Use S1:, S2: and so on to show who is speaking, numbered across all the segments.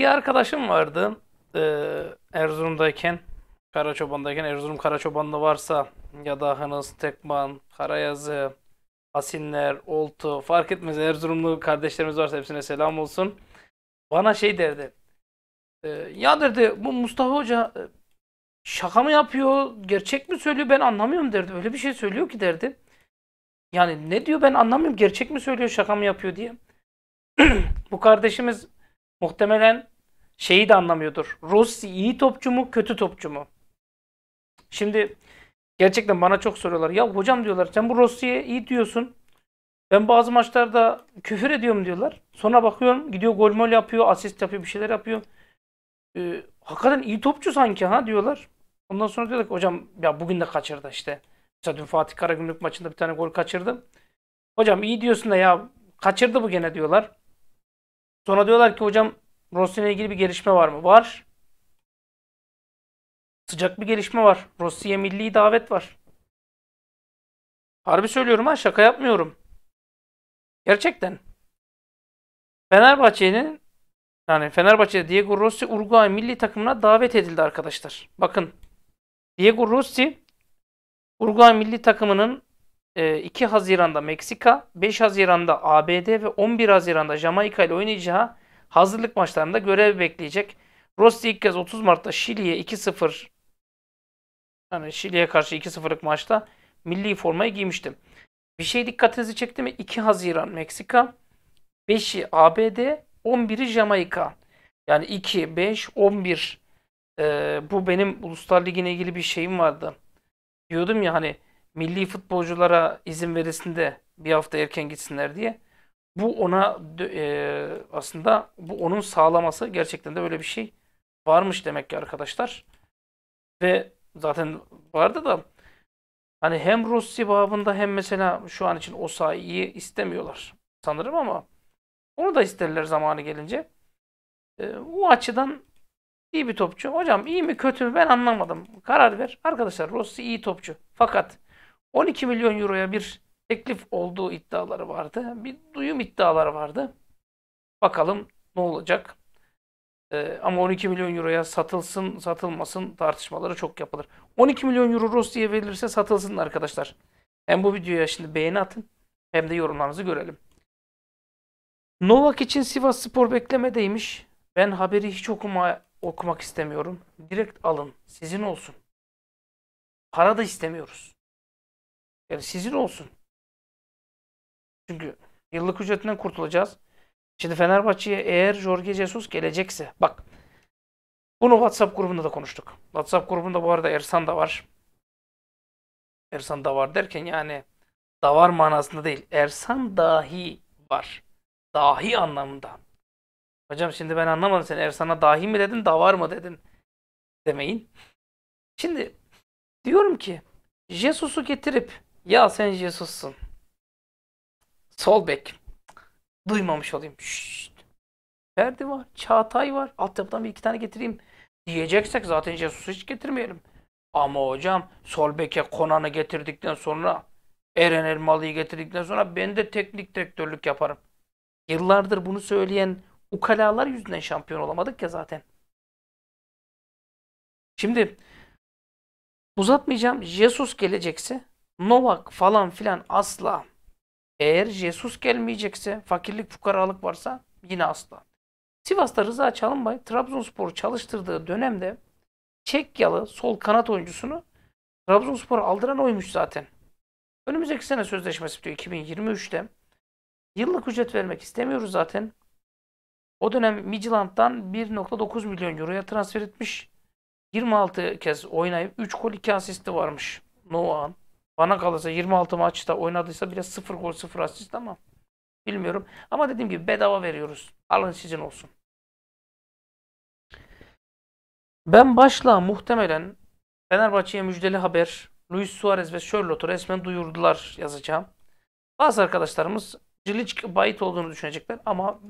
S1: Bir arkadaşım vardı ee, Erzurum'dayken, Karaçoban'dayken, Erzurum Karaçoban'da varsa ya da Hınız, Tekman, Karayazı, Asinler, Oltu fark etmez Erzurumlu kardeşlerimiz varsa hepsine selam olsun. Bana şey derdi. E, ya derdi bu Mustafa Hoca e, şaka mı yapıyor, gerçek mi söylüyor ben anlamıyorum derdi. Öyle bir şey söylüyor ki derdi. Yani ne diyor ben anlamıyorum gerçek mi söylüyor şaka mı yapıyor diye. bu kardeşimiz Muhtemelen şeyi de anlamıyordur. Rossi iyi topçu mu, kötü topçu mu? Şimdi gerçekten bana çok soruyorlar. Ya hocam diyorlar sen bu Rossi'ye iyi diyorsun. Ben bazı maçlarda küfür ediyorum diyorlar. Sonra bakıyorum gidiyor gol mol yapıyor, asist yapıyor, bir şeyler yapıyor. Ee, hakikaten iyi topçu sanki ha diyorlar. Ondan sonra diyorlar ki hocam ya bugün de kaçırdı işte. Mesela dün Fatih Karagümrük maçında bir tane gol kaçırdı. Hocam iyi diyorsun da ya kaçırdı bu gene diyorlar. Sonra diyorlar ki hocam Rossi ile ilgili bir gelişme var mı? Var.
S2: Sıcak bir gelişme var. Rossi'ye milli davet var. Harbi söylüyorum ha şaka yapmıyorum. Gerçekten.
S1: Fenerbahçe'nin yani Fenerbahçe'de Diego Rossi Uruguay milli takımına davet edildi arkadaşlar. Bakın Diego Rossi Uruguay milli takımının 2 ee, Haziran'da Meksika, 5 Haziran'da ABD ve 11 Haziran'da Jamaika ile oynayacağı hazırlık maçlarında görev bekleyecek. Rossi ilk kez 30 Mart'ta Şili'ye 2-0 yani Şili'ye karşı 2-0'lık maçta milli formayı giymiştim. Bir şey dikkatinizi çekti mi? 2 Haziran Meksika, 5'i ABD, 11'i Jamaika. Yani 2, 5, 11. Ee, bu benim Uluslar Ligi'ne ilgili bir şeyim vardı. Diyordum ya hani milli futbolculara izin verilsin de bir hafta erken gitsinler diye. Bu ona e, aslında bu onun sağlaması gerçekten de böyle bir şey varmış demek ki arkadaşlar. Ve zaten vardı da hani hem Rossi babında hem mesela şu an için Osayi'yi istemiyorlar sanırım ama onu da isterler zamanı gelince. E, o açıdan iyi bir topçu. Hocam iyi mi kötü mü ben anlamadım. Karar ver. Arkadaşlar Rossi iyi topçu. Fakat 12 milyon euroya bir teklif olduğu iddiaları vardı. Bir duyum iddiaları vardı. Bakalım ne olacak. Ee, ama 12 milyon euroya satılsın satılmasın tartışmaları çok yapılır. 12 milyon euro diye verilirse satılsın arkadaşlar. Hem bu videoya şimdi beğeni atın hem de yorumlarınızı görelim. Novak için Sivas Spor beklemedeymiş. Ben haberi hiç okuma, okumak
S2: istemiyorum. Direkt alın. Sizin olsun. Para da istemiyoruz. Yani sizin olsun. Çünkü yıllık ücretinden kurtulacağız.
S1: Şimdi Fenerbahçe'ye eğer Jorge Jesus gelecekse bak bunu WhatsApp grubunda da konuştuk. WhatsApp grubunda bu arada Ersan da var. Ersan da var derken yani da var manasında değil. Ersan dahi var. Dahi anlamında. Hocam şimdi ben anlamadım sen Ersan'a dahi mi dedin da var mı dedin demeyin. Şimdi diyorum ki Jesus'u getirip ya sen Jesus'sun. Sol bek. Duymamış olayım. Şşşt. Ferdi var. Çağatay var. Altyapıdan bir iki tane getireyim. Diyeceksek zaten Jesus'u hiç getirmeyelim. Ama hocam sol beke Konan'ı getirdikten sonra Eren Elmalı'yı getirdikten sonra ben de teknik direktörlük yaparım. Yıllardır bunu söyleyen ukalalar yüzünden şampiyon olamadık ya zaten. Şimdi uzatmayacağım. Jesus gelecekse Novak falan filan asla. Eğer Jesus gelmeyecekse, fakirlik, fukaralık varsa yine asla. Sivas'ta Rıza Çalınbay Trabzonspor çalıştırdığı dönemde Çekyalı sol kanat oyuncusunu Trabzonspor'a aldıran oymuş zaten. Önümüzdeki sene sözleşmesi diyor 2023'te. Yıllık ücret vermek istemiyoruz zaten. O dönem Midland'dan 1.9 milyon euroya transfer etmiş. 26 kez oynayıp 3 gol 2 asisti varmış Noah'ın. Bana kalırsa 26 maçta oynadıysa bile 0 gol 0 asist ama bilmiyorum. Ama dediğim gibi bedava veriyoruz. Alın sizin olsun. Ben başla muhtemelen Fenerbahçe'ye müjdeli haber Luis Suarez ve Sherlock'u resmen duyurdular yazacağım. Bazı arkadaşlarımız Cilic bayit olduğunu düşünecekler ama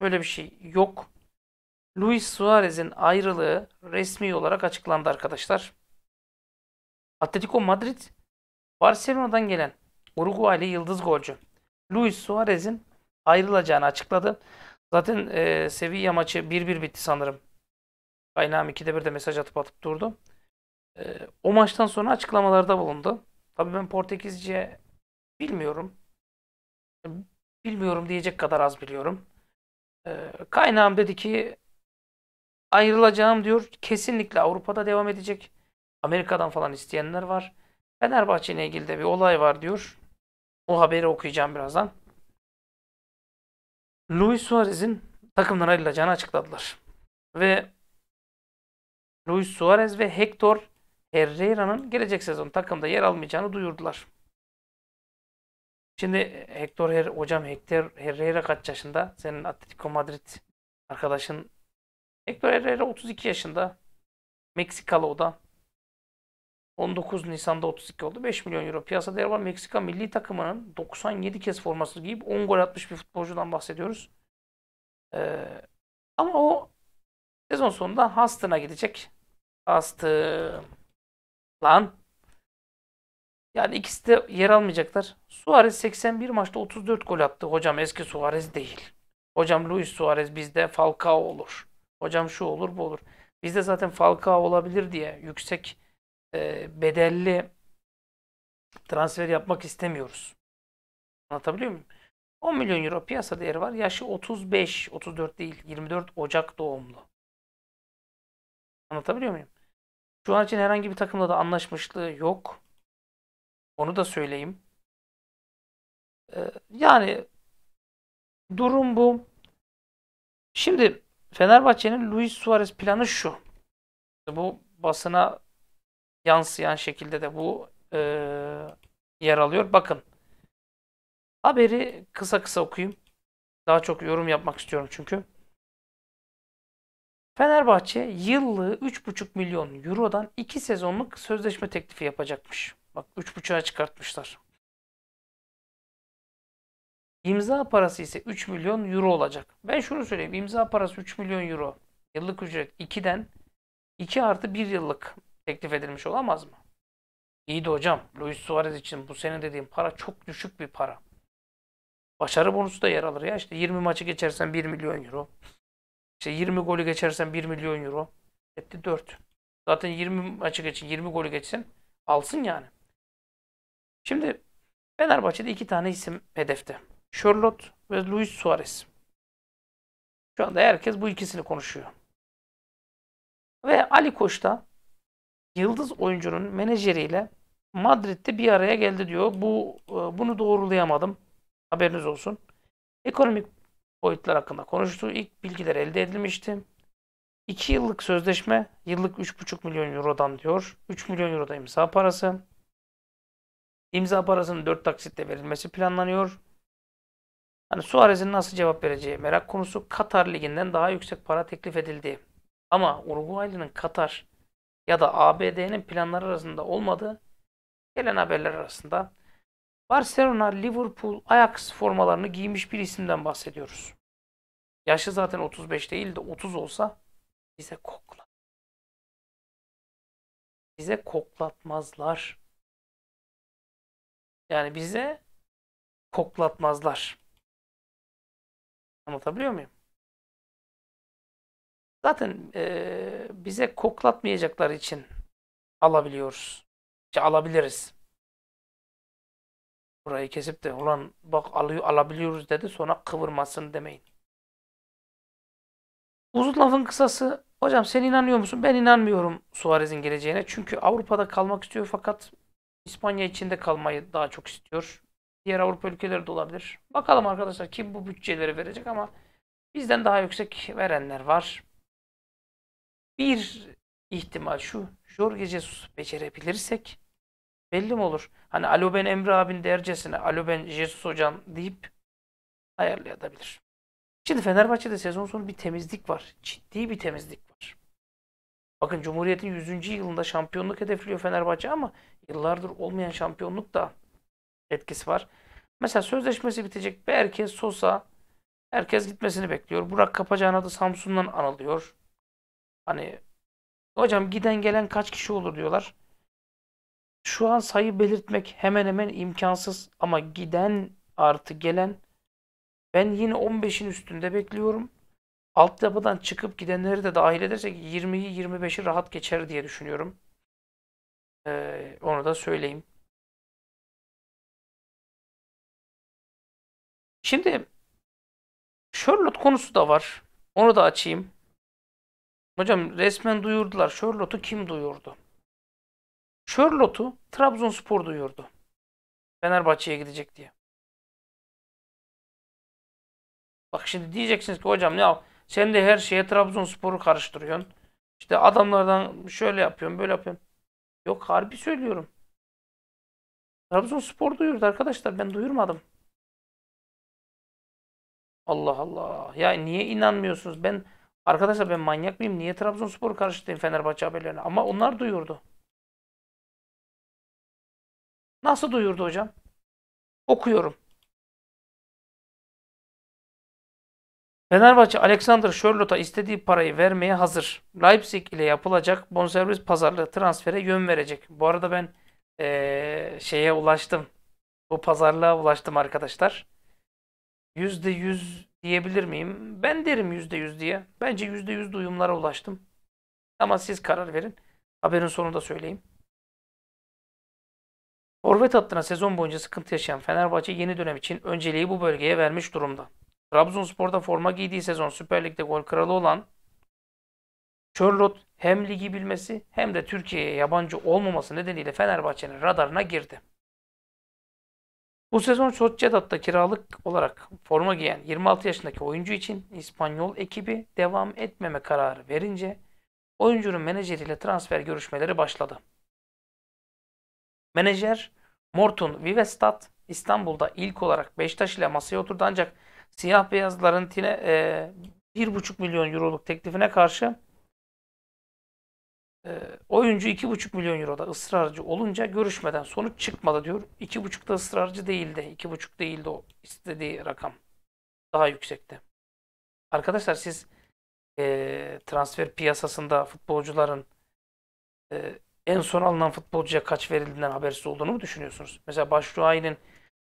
S1: böyle bir şey yok. Luis Suarez'in ayrılığı resmi olarak açıklandı arkadaşlar. Atletico Madrid Barcelona'dan gelen Uruguaylı yıldız golcü Luis Suarez'in ayrılacağını açıkladı. Zaten e, Sevilla maçı 1-1 bitti sanırım. Kaynağım 2'de 1'de mesaj atıp atıp durdu. E, o maçtan sonra açıklamalarda bulundu. Tabii ben Portekizce bilmiyorum. Bilmiyorum diyecek kadar az biliyorum. E, kaynağım dedi ki ayrılacağım diyor. Kesinlikle Avrupa'da devam edecek. Amerika'dan falan isteyenler var. Fenerbahçe ile ilgili de bir olay var diyor. O haberi okuyacağım birazdan. Luis Suarez'in takımdan ayrılacağını açıkladılar. Ve Luis Suarez ve Hector Herrera'nın gelecek sezon takımda yer almayacağını duyurdular. Şimdi Hector Her hocam Hector Herrera kaç yaşında? Senin Atletico Madrid arkadaşın Hector Herrera 32 yaşında. Meksikalı o da. 19 Nisan'da 32 oldu. 5 milyon euro piyasa değeri var. Meksika milli takımının 97 kez forması giyip 10 gol atmış bir futbolcudan bahsediyoruz.
S2: Ee, ama o sezon sonunda Hastına gidecek. Hastın. Lan. Yani
S1: ikisi de yer almayacaklar. Suarez 81 maçta 34 gol attı. Hocam eski Suarez değil. Hocam Luis Suarez bizde Falcao olur. Hocam şu olur bu olur. Bizde zaten Falcao olabilir diye yüksek e, bedelli transfer yapmak istemiyoruz. Anlatabiliyor muyum? 10 milyon euro piyasa değeri var. Yaşı 35, 34 değil. 24 Ocak doğumlu. Anlatabiliyor muyum? Şu an için herhangi bir takımla da anlaşmışlığı yok. Onu da söyleyeyim. Ee, yani durum bu. Şimdi Fenerbahçe'nin Luis Suarez planı şu. Bu basına yansıyan şekilde de bu e, yer alıyor. Bakın
S2: haberi
S1: kısa kısa okuyayım. Daha çok yorum yapmak istiyorum çünkü.
S2: Fenerbahçe yıllığı
S1: 3,5 milyon eurodan 2 sezonluk sözleşme teklifi yapacakmış. Bak 3,5'a çıkartmışlar. İmza parası ise 3 milyon euro olacak. Ben şunu söyleyeyim. İmza parası 3 milyon euro. Yıllık ücret 2'den 2 artı 1 yıllık teklif edilmiş olamaz mı? İyi de hocam, Luis Suarez için bu senin dediğin para çok düşük bir para. Başarı bonusu da yer alır ya. işte 20 maçı geçersen 1 milyon euro. İşte 20 golü geçersen 1 milyon euro. Etti 4. Zaten 20 maçı geçin, 20 golü geçsin. Alsın yani. Şimdi Fenerbahçe'de iki tane isim hedefte. Charlotte ve Luis Suarez. Şu anda herkes bu ikisini konuşuyor. Ve Ali Koç da yıldız oyuncunun menajeriyle Madrid'de bir araya geldi diyor. Bu e, bunu doğrulayamadım. Haberiniz olsun. Ekonomik boyutlar hakkında konuştu. İlk bilgiler elde edilmişti. 2 yıllık sözleşme yıllık 3,5 milyon eurodan diyor. 3 milyon euroda imza parası. İmza parasının 4 taksitle verilmesi planlanıyor. Hani Suarez'in nasıl cevap vereceği merak konusu Katar Ligi'nden daha yüksek para teklif edildi. Ama Uruguaylı'nın Katar ya da ABD'nin planları arasında olmadığı gelen haberler arasında Barcelona, Liverpool, Ajax formalarını giymiş bir isimden bahsediyoruz.
S2: Yaşı zaten 35 değil de 30 olsa bize kokla. Bize koklatmazlar. Yani bize koklatmazlar. Anlatabiliyor muyum? Zaten e, bize koklatmayacaklar için alabiliyoruz. İşte alabiliriz.
S1: Burayı kesip de ulan bak alıyor, alabiliyoruz dedi sonra kıvırmasın demeyin.
S2: Uzun lafın kısası hocam sen inanıyor musun? Ben
S1: inanmıyorum Suarez'in geleceğine. Çünkü Avrupa'da kalmak istiyor fakat İspanya içinde kalmayı daha çok istiyor. Diğer Avrupa ülkeleri de olabilir. Bakalım arkadaşlar kim bu bütçeleri verecek ama bizden daha yüksek verenler var bir ihtimal şu. Jorge Jesus becerebilirsek belli mi olur? Hani alo ben Emre abin dercesine alo ben Jesus hocam deyip ayarlayabilir. Şimdi Fenerbahçe'de sezon sonu bir temizlik var. Ciddi bir temizlik var. Bakın Cumhuriyet'in 100. yılında şampiyonluk hedefliyor Fenerbahçe ama yıllardır olmayan şampiyonluk da etkisi var. Mesela sözleşmesi bitecek herkes Sosa herkes gitmesini bekliyor. Burak Kapacağın adı Samsun'dan anılıyor. Hani hocam giden gelen kaç kişi olur diyorlar. Şu an sayı belirtmek hemen hemen imkansız ama giden artı gelen ben yine 15'in üstünde bekliyorum. Altyapıdan çıkıp gidenleri de dahil edersek 20'yi 25'i
S2: rahat geçer diye düşünüyorum. Ee, onu da söyleyeyim. Şimdi Charlotte konusu da var. Onu da açayım. Hocam resmen duyurdular. Charlotte'u kim duyurdu? Charlotte'u Trabzonspor duyurdu. Fenerbahçe'ye gidecek diye. Bak
S1: şimdi diyeceksiniz ki hocam ya sen de her şeye Trabzonspor'u karıştırıyorsun. İşte adamlardan
S2: şöyle yapıyorsun, böyle yapıyorsun. Yok harbi söylüyorum. Trabzonspor duyurdu arkadaşlar. Ben duyurmadım. Allah
S1: Allah. Ya niye inanmıyorsunuz? Ben Arkadaşlar ben manyak mıyım? Niye Trabzonspor karşıtıyım Fenerbahçe
S2: haberlerine? Ama onlar duyurdu. Nasıl duyurdu hocam? Okuyorum.
S1: Fenerbahçe Alexander Sherlock'a istediği parayı vermeye hazır. Leipzig ile yapılacak bonservis pazarlığı transfere yön verecek. Bu arada ben ee, şeye ulaştım. Bu pazarlığa ulaştım arkadaşlar. %100 diyebilir miyim? Ben derim %100 diye. Bence %100 duyumlara ulaştım. Ama siz karar verin. Haberin sonunda söyleyeyim. Forvet hattına sezon boyunca sıkıntı yaşayan Fenerbahçe yeni dönem için önceliği bu bölgeye vermiş durumda. Trabzonspor'da forma giydiği sezon Süper Lig'de gol kralı olan Charlotte hem ligi bilmesi hem de Türkiye'ye yabancı olmaması nedeniyle Fenerbahçe'nin radarına girdi. Bu sezon Sociedad'da kiralık olarak forma giyen 26 yaşındaki oyuncu için İspanyol ekibi devam etmeme kararı verince oyuncunun menajeriyle transfer görüşmeleri başladı. Menajer Morton Vivestad İstanbul'da ilk olarak Beşiktaş ile masaya oturdu ancak siyah beyazların tine, e, 1,5 milyon euroluk teklifine karşı ee, oyuncu 2,5 milyon euroda ısrarcı olunca görüşmeden sonuç çıkmadı diyor. 2,5 da ısrarcı değildi. 2,5 değildi o istediği rakam. Daha yüksekti. Arkadaşlar siz e, transfer piyasasında futbolcuların e, en son alınan futbolcuya kaç verildiğinden habersiz olduğunu mu düşünüyorsunuz? Mesela Başruay'ın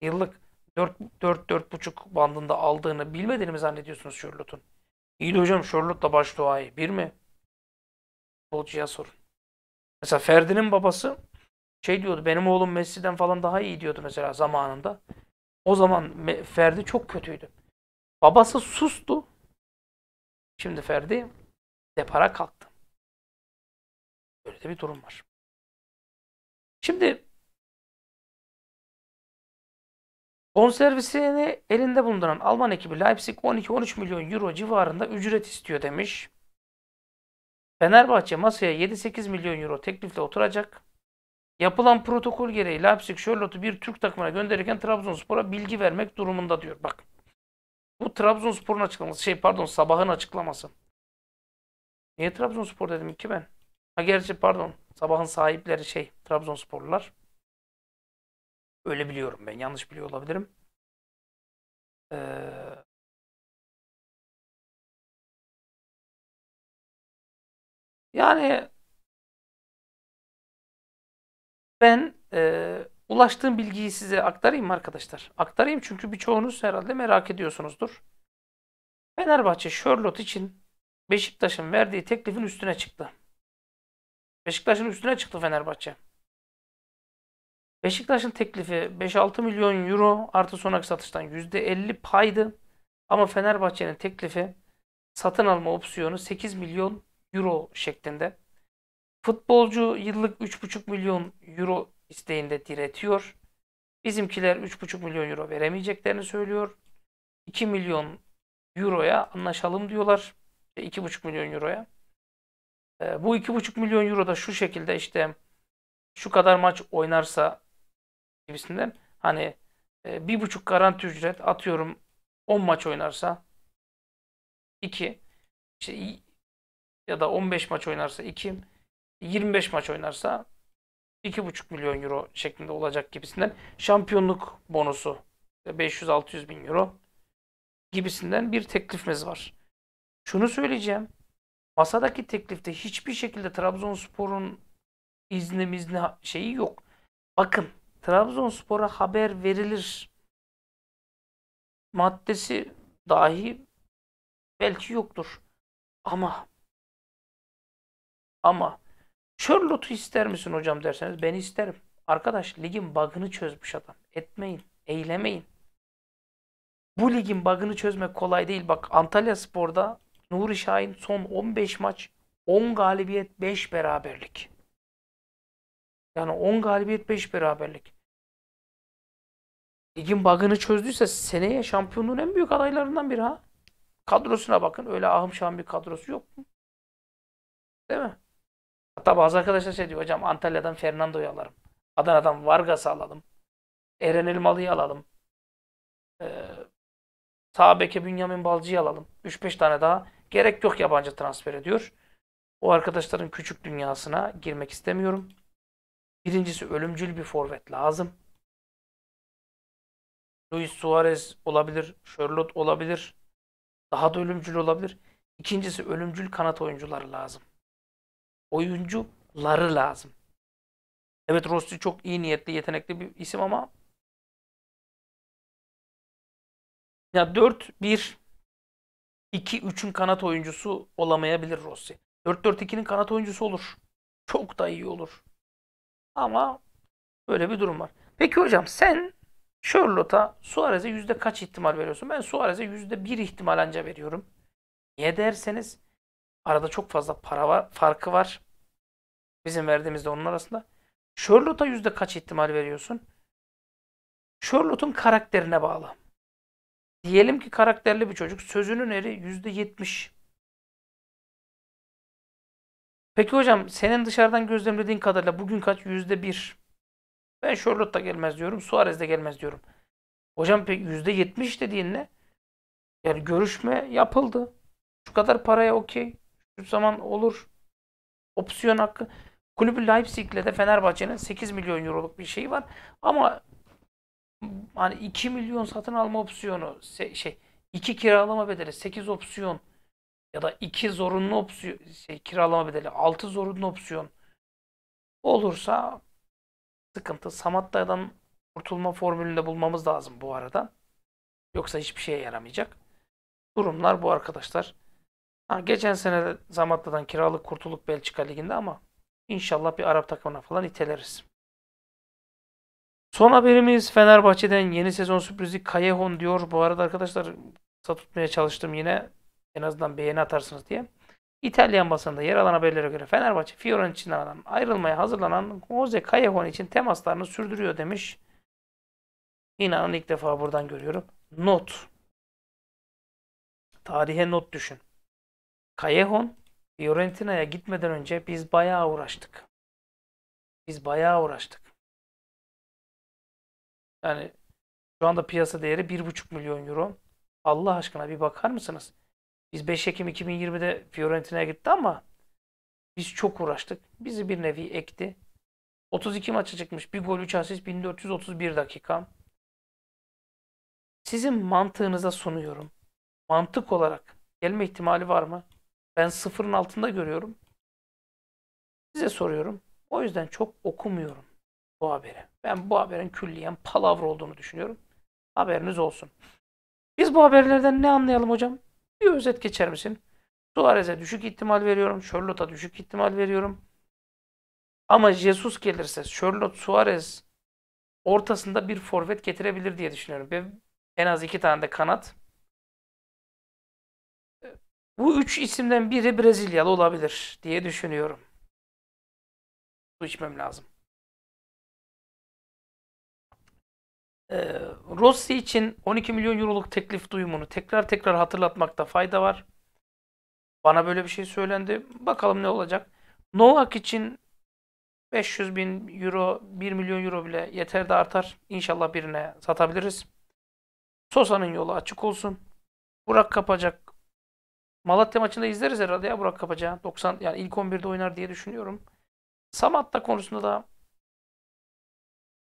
S1: yıllık 4-4-4,5 bandında aldığını bilmediğini mi zannediyorsunuz Şörlut'un? İyi de hocam Şörlut'la Başruay bir mi? futbolcuya sorun. Mesela Ferdi'nin babası şey diyordu benim oğlum Messi'den falan daha iyi diyordu mesela zamanında. O zaman Ferdi çok kötüydü. Babası
S2: sustu. Şimdi Ferdi depara kalktı. Böyle de bir durum var. Şimdi konservisini elinde bulunduran Alman ekibi Leipzig 12-13
S1: milyon euro civarında ücret istiyor demiş. Fenerbahçe masaya 7-8 milyon euro teklifle oturacak. Yapılan protokol gereği Leipzig Charlotte'u bir Türk takımına gönderirken Trabzonspor'a bilgi vermek durumunda diyor. Bak. Bu Trabzonspor'un açıklaması. Şey pardon Sabah'ın açıklaması. Niye Trabzonspor dedim ki ben?
S2: Ha gerçi pardon. Sabah'ın sahipleri şey Trabzonsporlular. Öyle biliyorum ben. Yanlış biliyor olabilirim. Ee, Yani ben e, ulaştığım bilgiyi
S1: size aktarayım arkadaşlar? Aktarayım çünkü birçoğunuz herhalde merak ediyorsunuzdur. Fenerbahçe Sherlock için Beşiktaş'ın verdiği teklifin üstüne çıktı. Beşiktaş'ın üstüne çıktı Fenerbahçe. Beşiktaş'ın teklifi 5-6 milyon euro artı sonraki satıştan %50 paydı. Ama Fenerbahçe'nin teklifi satın alma opsiyonu 8 milyon euro şeklinde. Futbolcu yıllık 3,5 milyon euro isteğinde diretiyor. Bizimkiler 3,5 milyon euro veremeyeceklerini söylüyor. 2 milyon euroya anlaşalım diyorlar. 2,5 milyon euroya. Ee, bu 2,5 milyon euro da şu şekilde işte şu kadar maç oynarsa gibisinden hani e, bir buçuk garanti ücret atıyorum 10 maç oynarsa 2 işte ya da 15 maç oynarsa 2, 25 maç oynarsa 2,5 milyon euro şeklinde olacak gibisinden şampiyonluk bonusu 500-600 bin euro gibisinden bir teklifimiz var. Şunu söyleyeceğim. Masadaki teklifte hiçbir şekilde Trabzonspor'un izni mizni şeyi yok. Bakın Trabzonspor'a
S2: haber verilir maddesi dahi belki yoktur. Ama ama
S1: Charlotte'u ister misin hocam derseniz ben isterim. Arkadaş ligin bug'ını çözmüş adam. Etmeyin, eylemeyin. Bu ligin bug'ını çözmek kolay değil. Bak Antalya Spor'da Nuri Şahin son 15 maç 10 galibiyet 5 beraberlik. Yani 10 galibiyet 5 beraberlik. Ligin bug'ını çözdüyse seneye şampiyonluğun en büyük adaylarından biri ha. Kadrosuna bakın. Öyle ahım şahım bir kadrosu yok mu? Değil mi? Hatta bazı arkadaşlar şey diyor hocam Antalya'dan Fernando'yu alalım. Adana'dan Vargas'ı alalım. Eren Elmalı'yı alalım. Ee, sağ beke Bünyamin Balcı'yı alalım. 3-5 tane daha gerek yok yabancı transfer ediyor. O arkadaşların küçük dünyasına girmek istemiyorum. Birincisi ölümcül bir forvet lazım. Luis Suarez olabilir, Charlotte olabilir. Daha da ölümcül olabilir. İkincisi ölümcül kanat oyuncuları lazım
S2: oyuncuları lazım. Evet Rossi çok iyi niyetli, yetenekli bir isim ama ya 4 1 2 3'ün kanat oyuncusu olamayabilir Rossi. 4 4 2'nin kanat oyuncusu olur.
S1: Çok da iyi olur. Ama böyle bir durum var. Peki hocam sen Charlotte'a Suarez'e yüzde kaç ihtimal veriyorsun? Ben Suarez'e yüzde bir ihtimal anca veriyorum. Niye derseniz Arada çok fazla para var, farkı var. Bizim verdiğimizde onun arasında. Charlotte'a yüzde kaç ihtimal veriyorsun?
S2: Charlotte'un karakterine bağlı. Diyelim ki karakterli bir çocuk. Sözünün eri yüzde yetmiş. Peki hocam
S1: senin dışarıdan gözlemlediğin kadarıyla bugün kaç? Yüzde bir. Ben Charlotte gelmez diyorum. Suarez'de gelmez diyorum. Hocam peki yüzde yetmiş dediğin ne? Yani görüşme yapıldı. Şu kadar paraya okey zaman olur. Opsiyon hakkı. Kulübü Leipzig'le de Fenerbahçe'nin 8 milyon euroluk bir şeyi var. Ama hani 2 milyon satın alma opsiyonu şey 2 kiralama bedeli 8 opsiyon ya da 2 zorunlu opsiyon şey kiralama bedeli 6 zorunlu opsiyon olursa sıkıntı. Samatta'dan kurtulma formülünü de bulmamız lazım bu arada. Yoksa hiçbir şeye yaramayacak. Durumlar bu arkadaşlar. Ha, geçen sene de Zamatta'dan kiralık kurtuluk Belçika Ligi'nde ama inşallah bir Arap takımına falan iteleriz. Son haberimiz Fenerbahçe'den yeni sezon sürprizi Kayehon diyor. Bu arada arkadaşlar kısa tutmaya çalıştım yine. En azından beğeni atarsınız diye. İtalyan basında yer alan haberlere göre Fenerbahçe Fiorentina'dan ayrılmaya hazırlanan Jose Callejon için temaslarını sürdürüyor demiş. İnanın ilk defa buradan görüyorum. Not.
S2: Tarihe not düşün. Callejon Fiorentina'ya gitmeden önce biz bayağı uğraştık. Biz bayağı uğraştık.
S1: Yani şu anda piyasa değeri 1,5 milyon euro. Allah aşkına bir bakar mısınız? Biz 5 Ekim 2020'de Fiorentina'ya gitti ama biz çok uğraştık. Bizi bir nevi ekti. 32 maça çıkmış. Bir gol 3 asist 1431 dakika. Sizin mantığınıza sunuyorum. Mantık olarak gelme ihtimali var mı? Ben sıfırın altında görüyorum.
S2: Size soruyorum.
S1: O yüzden çok okumuyorum bu haberi. Ben bu haberin külliyen palavra olduğunu düşünüyorum. Haberiniz olsun. Biz bu haberlerden ne anlayalım hocam? Bir özet geçer misin? Suarez'e düşük ihtimal veriyorum. Charlotte'a düşük ihtimal veriyorum. Ama Jesus gelirse Charlotte Suarez ortasında bir forvet getirebilir diye düşünüyorum. Ve en az iki tane de kanat
S2: bu üç isimden biri Brezilyalı olabilir diye düşünüyorum. Su içmem lazım. Ee, Rossi için 12 milyon euroluk teklif duyumunu tekrar tekrar hatırlatmakta
S1: fayda var. Bana böyle bir şey söylendi. Bakalım ne olacak. Novak için 500 bin euro, 1 milyon euro bile yeter de artar. İnşallah birine satabiliriz. Sosa'nın yolu açık olsun. Burak Kapacak Malatya maçında izleriz herhalde ya Burak Kapaca. 90 yani ilk 11'de oynar diye düşünüyorum. Samatta konusunda da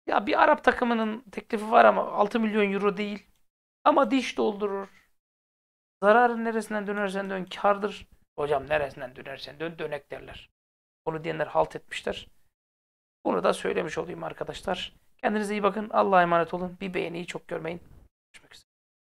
S1: ya bir Arap takımının teklifi var ama 6 milyon euro değil. Ama diş doldurur. Zararın neresinden dönersen dön kardır. Hocam neresinden dönersen dön dönek derler. Onu diyenler
S2: halt etmişler. Bunu da söylemiş olayım arkadaşlar. Kendinize iyi bakın. Allah'a emanet olun. Bir beğeniyi çok görmeyin. Görüşmek üzere.